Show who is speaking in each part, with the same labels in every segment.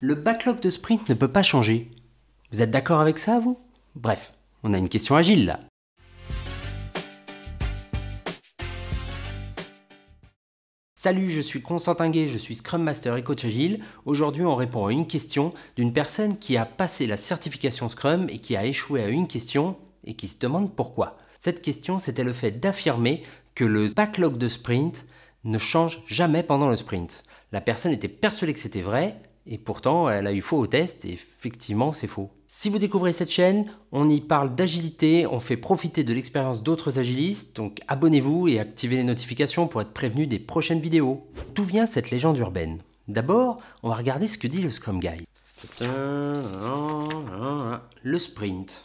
Speaker 1: Le backlog de sprint ne peut pas changer. Vous êtes d'accord avec ça, vous Bref, on a une question agile là. Salut, je suis Constantin je suis Scrum Master et coach agile. Aujourd'hui, on répond à une question d'une personne qui a passé la certification Scrum et qui a échoué à une question et qui se demande pourquoi. Cette question, c'était le fait d'affirmer que le backlog de sprint ne change jamais pendant le sprint. La personne était persuadée que c'était vrai, et pourtant, elle a eu faux au test et effectivement, c'est faux. Si vous découvrez cette chaîne, on y parle d'agilité, on fait profiter de l'expérience d'autres agilistes, donc abonnez-vous et activez les notifications pour être prévenu des prochaines vidéos. D'où vient cette légende urbaine D'abord, on va regarder ce que dit le Scrum Guy. Le sprint.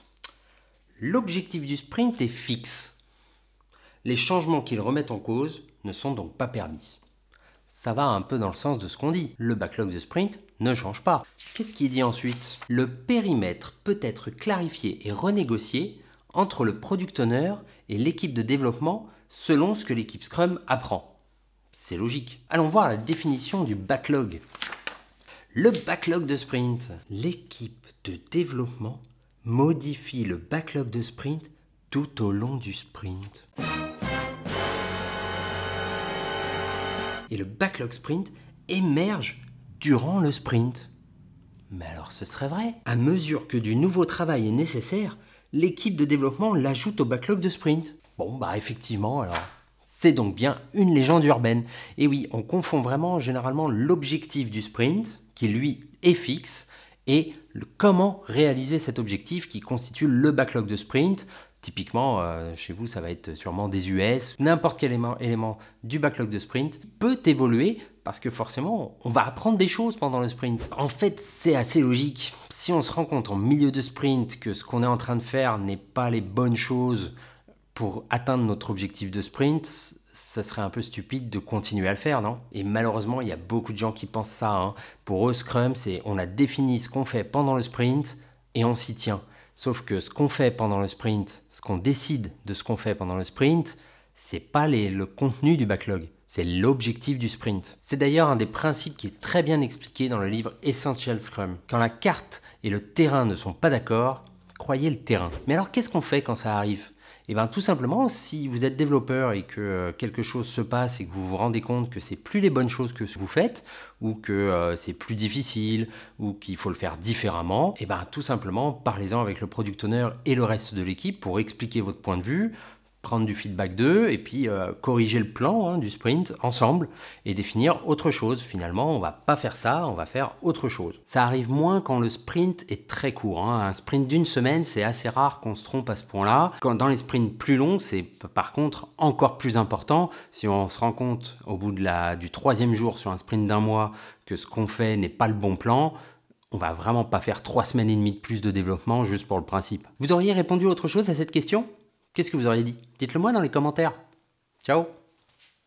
Speaker 1: L'objectif du sprint est fixe. Les changements qu'il remet en cause ne sont donc pas permis. Ça va un peu dans le sens de ce qu'on dit. Le backlog de sprint ne change pas. Qu'est-ce qu'il dit ensuite Le périmètre peut être clarifié et renégocié entre le product owner et l'équipe de développement selon ce que l'équipe Scrum apprend. C'est logique. Allons voir la définition du backlog. Le backlog de sprint. L'équipe de développement modifie le backlog de sprint tout au long du sprint. et le backlog sprint émerge durant le sprint. Mais alors ce serait vrai. À mesure que du nouveau travail est nécessaire, l'équipe de développement l'ajoute au backlog de sprint. Bon bah effectivement alors. C'est donc bien une légende urbaine. Et oui, on confond vraiment généralement l'objectif du sprint, qui lui est fixe, et le comment réaliser cet objectif qui constitue le backlog de sprint, Typiquement, euh, chez vous, ça va être sûrement des US. N'importe quel élément, du backlog de sprint peut évoluer parce que forcément, on va apprendre des choses pendant le sprint. En fait, c'est assez logique. Si on se rend compte en milieu de sprint que ce qu'on est en train de faire n'est pas les bonnes choses pour atteindre notre objectif de sprint, ça serait un peu stupide de continuer à le faire, non Et malheureusement, il y a beaucoup de gens qui pensent ça. Hein. Pour eux, Scrum, c'est on a défini ce qu'on fait pendant le sprint et on s'y tient. Sauf que ce qu'on fait pendant le sprint, ce qu'on décide de ce qu'on fait pendant le sprint, c'est pas le contenu du backlog, c'est l'objectif du sprint. C'est d'ailleurs un des principes qui est très bien expliqué dans le livre Essential Scrum. Quand la carte et le terrain ne sont pas d'accord, croyez le terrain. Mais alors qu'est-ce qu'on fait quand ça arrive et eh bien tout simplement, si vous êtes développeur et que euh, quelque chose se passe et que vous vous rendez compte que c'est plus les bonnes choses que vous faites, ou que euh, c'est plus difficile, ou qu'il faut le faire différemment, et eh bien tout simplement, parlez-en avec le product owner et le reste de l'équipe pour expliquer votre point de vue, prendre du feedback d'eux et puis euh, corriger le plan hein, du sprint ensemble et définir autre chose. Finalement, on va pas faire ça, on va faire autre chose. Ça arrive moins quand le sprint est très court. Hein. Un sprint d'une semaine, c'est assez rare qu'on se trompe à ce point-là. Quand dans les sprints plus longs, c'est par contre encore plus important. Si on se rend compte au bout de la, du troisième jour sur un sprint d'un mois que ce qu'on fait n'est pas le bon plan, on va vraiment pas faire trois semaines et demie de plus de développement juste pour le principe. Vous auriez répondu autre chose à cette question Qu'est-ce que vous auriez dit Dites-le moi dans les commentaires. Ciao